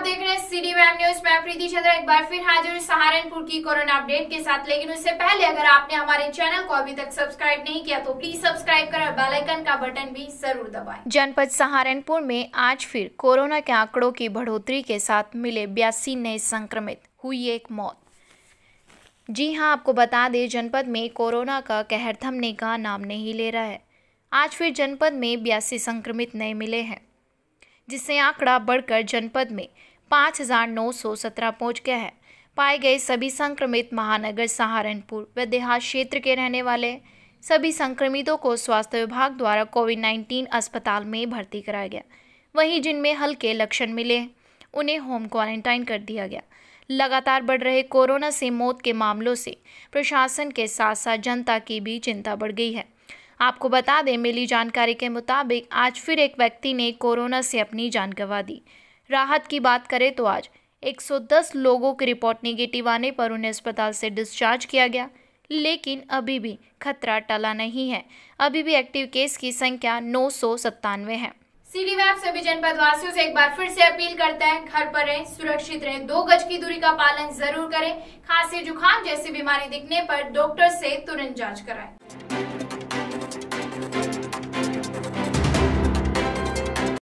आप देख रहे हैं सिटी मैम न्यूज मैं प्रीति चंद्र एक बार फिर हाजिर सहारनपुर की कोरोना अपडेट के साथ लेकिन उससे पहले अगर आपने हमारे चैनल को अभी तक सब्सक्राइब नहीं किया तो प्लीज सब्सक्राइब कर और बेलाइकन का बटन भी जरूर दबाएं। जनपद सहारनपुर में आज फिर कोरोना के आंकड़ों की बढ़ोतरी के साथ मिले बयासी नए संक्रमित हुई एक मौत जी हाँ आपको बता दें जनपद में कोरोना का कहर थमने का नाम नहीं ले रहा है आज फिर जनपद में बयासी संक्रमित नए मिले हैं जिससे आंकड़ा बढ़कर जनपद में पाँच हज़ार नौ सौ सत्रह पहुँच गया है पाए गए सभी संक्रमित महानगर सहारनपुर व देहात क्षेत्र के रहने वाले सभी संक्रमितों को स्वास्थ्य विभाग द्वारा कोविड नाइन्टीन अस्पताल में भर्ती कराया गया वहीं जिनमें हल्के लक्षण मिले उन्हें होम क्वारंटाइन कर दिया गया लगातार बढ़ रहे कोरोना से मौत के मामलों से प्रशासन के साथ साथ जनता की भी चिंता बढ़ गई है आपको बता दें मिली जानकारी के मुताबिक आज फिर एक व्यक्ति ने कोरोना से अपनी जान गंवा दी राहत की बात करें तो आज 110 लोगों की रिपोर्ट निगेटिव आने पर उन्हें अस्पताल से डिस्चार्ज किया गया लेकिन अभी भी खतरा टला नहीं है अभी भी एक्टिव केस की संख्या नौ सौ सत्तानवे है सीडी वैब सभी जनपद वासियों से एक बार फिर से अपील करते हैं घर पर रहें सुरक्षित रहें दो गज की दूरी का पालन जरूर करें खांसी जुकाम जैसी बीमारी दिखने पर डॉक्टर से तुरंत जांच कराएं